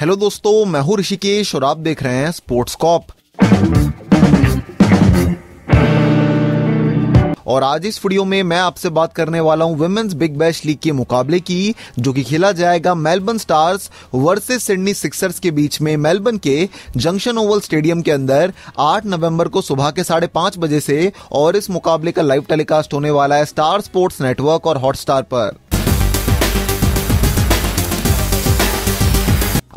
hello दोस्तों मैं हूं ऋषिकेश और आप देख रहे हैं स्पोर्ट्स कॉप और आज इस वीडियो में मैं आपसे बात करने वाला हूं वुमेन्स बिग बैश लीग के मुकाबले की जो कि खेला जाएगा Melbourne Stars versus Sydney Sixers के बीच में मेलबर्न के जंक्शन ओवल स्टेडियम के अंदर 8 नवंबर को सुबह के साढ़े पांच बजे से और इस मुकाबले का लाइव टेलीकास्ट होने वाला है स्टार स्पोर्ट्स नेटवर्क और हॉटस्टार पर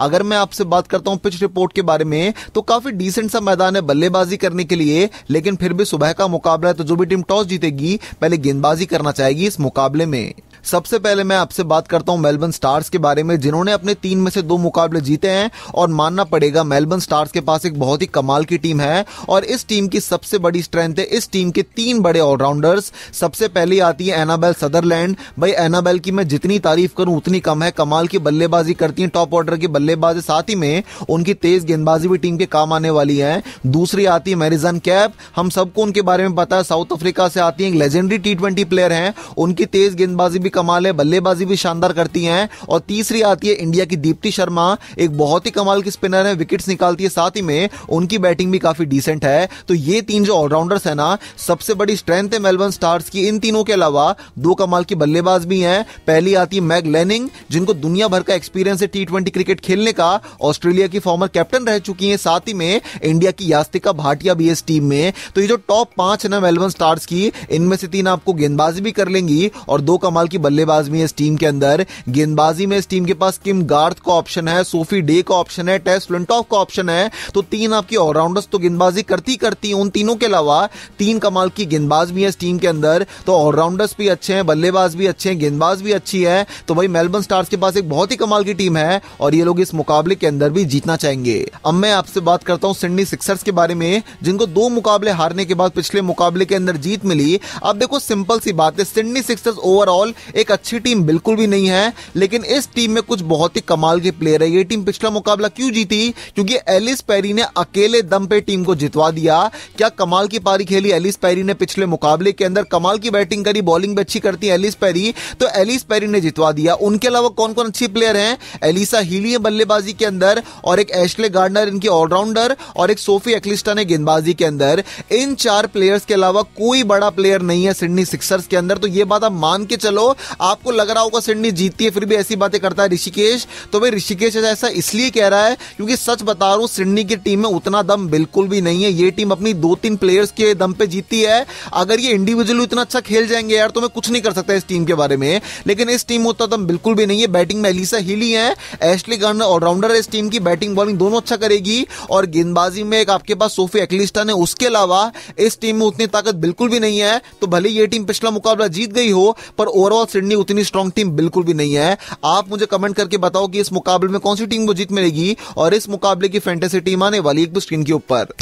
अगर मैं आपसे बात करता हूँ पिच रिपोर्ट के बारे में तो काफी डिसेंट सा मैदान है बल्लेबाजी करने के लिए लेकिन फिर भी सुबह का मुकाबला है तो जो भी टीम टॉस जीतेगी पहले गेंदबाजी करना चाहेगी इस मुकाबले में सबसे पहले मैं आपसे बात करता हूं मेलबर्न स्टार्स के बारे में जिन्होंने अपने तीन में से दो मुकाबले जीते हैं और मानना पड़ेगा मेलबर्न स्टार्स के पास एक बहुत ही कमाल की टीम है और इस टीम की सबसे बड़ी स्ट्रेंथ है इस टीम के तीन बड़े ऑलराउंडर्स सबसे पहली आती है एनाबेल सदरलैंड भाई एनाबेल की मैं जितनी तारीफ करूं उतनी कम है कमाल की बल्लेबाजी करती है टॉप ऑर्डर की बल्लेबाजी साथ ही में उनकी तेज गेंदबाजी भी टीम के काम आने वाली है दूसरी आती है मैरिजन कैप हम सबको उनके बारे में पता है साउथ अफ्रीका से आती है लेजेंडरी टी प्लेयर है उनकी तेज गेंदबाजी भी भी कमाल है बल्लेबाजी भी शानदार करती हैं और तीसरी आती है इंडिया की दीप्ति शर्मा एक बहुत ही कमाल की स्पिनर है विकेट्स निकालती है साथ ही में उनकी बैटिंग भी काफी डिसेंट है तो ये तीन जो ऑलराउंडर्स है ना सबसे बड़ी स्ट्रेंथ है मेलबर्न स्टार्स की इन तीनों के अलावा दो कमाल की बल्लेबाज भी हैं पहली आती है मैग लेनिंग जिनको दुनिया भर का एक्सपीरियंस है टी क्रिकेट खेलने का ऑस्ट्रेलिया की फॉर्मर कैप्टन रह चुकी है साथ ही में इंडिया की यास्तिका भाटिया भी इस टीम में तो ये जो टॉप पांच है ना मेलबर्न स्टार्स की इनमें से तीन आपको गेंदबाजी भी कर लेंगी और दो कमाल की बल्लेबाज भी है इस टीम के अंदर गेंदबाजी में इस टीम के पास किम गार्थ का ऑप्शन है सोफी डे का ऑप्शन है टेस्ट फ्लिंटॉफ का ऑप्शन है तो तीन आपकी ऑलराउंडर्स तो गेंदबाजी करती करती उन तीनों के अलावा तीन कमाल की गेंदबाज भी है इस टीम के अंदर तो ऑलराउंडर्स भी अच्छे हैं बल्लेबाज भी अच्छे हैं गेंदबाज भी अच्छी है तो भाई मेलबर्न स्टार्स के पास एक बहुत ही कमाल की टीम है और ये लोग इस मुकाबले के अंदर भी जीतना चाहेंगे अब मैं आपसे बात करता हूँ सिडनी सिक्सर्स के बारे में जिनको दो मुकाबले हारने के बाद पिछले मुकाबले के अंदर जीत मिली अब देखो सिंपल सी बात है सिडनी सिक्सर्स ओवरऑल एक अच्छी टीम बिल्कुल भी नहीं है लेकिन इस टीम में कुछ बहुत ही कमाल के प्लेयर है ये टीम पिछला मुकाबला क्यों जीती क्योंकि एलिस पैरी ने अकेले दम पे टीम को जितवा दिया क्या कमाल की पारी खेली एलिस पैरी ने पिछले मुकाबले के अंदर कमाल की बैटिंग करी बॉलिंग भी अच्छी करती है एलिस पैरी तो एलिस पैरी ने जितवा दिया उनके अलावा कौन कौन अच्छे प्लेयर हैं एलिसा हीली है बल्लेबाजी के अंदर और एक एशले गार्डनर इनकी ऑलराउंडर और एक सोफी एक्लिस्टन है गेंदबाजी के अंदर इन चार प्लेयर्स के अलावा कोई बड़ा प्लेयर नहीं है सिडनी सिक्सर्स के अंदर तो ये बात आप मान के चलो आपको लग रहा होगा सिडनी जीतती है फिर भी ऐसी बातें करता है ऋषिकेश तो भाई ऋषिकेश ऐसा इसलिए कह रहा है क्योंकि सच बता रहा हूं सिडनी की टीम में उतना दम बिल्कुल भी नहीं है ये टीम अपनी दो तीन प्लेयर्स के दम पे जीती है अगर ये इंडिविजुअल इतना अच्छा खेल जाएंगे यार तो मैं कुछ नहीं कर सकता इस टीम के बारे में लेकिन इस टीम में उतना दम बिल्कुल भी नहीं है बैटिंग में एलिसा हिली है एशली गर्न ऑलराउंडर है इस टीम की बैटिंग बॉलिंग दोनों अच्छा करेगी और गेंदबाजी में एक आपके पास सोफी एक्लिस्टन है उसके अलावा इस टीम में उतनी ताकत बिल्कुल भी नहीं है तो भले ये टीम पिछला मुकाबला जीत गई हो पर ओवरऑल सिडनी उतनी स्ट्रांग टीम बिल्कुल भी नहीं है आप मुझे कमेंट करके बताओ कि इस मुकाबले में कौन सी टीम को जीत मिलेगी और इस मुकाबले की फैंटेसी टीम आने वाली एक स्क्रीन तो के ऊपर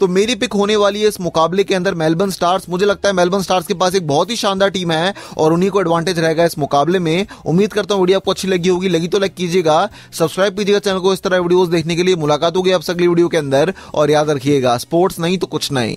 तो मेरी पिक होने वाली है इस मुकाबले के अंदर मेलबर्न स्टार्स मुझे लगता है मेलबर्न स्टार्स के पास एक बहुत ही शानदार टीम है और उन्हीं को एडवांटेज रहेगा इस मुकाबले में उम्मीद करता हूँ वीडियो आपको अच्छी लगी होगी लगी तो लाइक कीजिएगा सब्सक्राइब कीजिएगा चैनल को इस तरह वीडियोज देखने के लिए मुलाकात होगी आपसे अगली वीडियो के अंदर और याद रखिएगा स्पोर्ट्स नहीं तो कुछ नहीं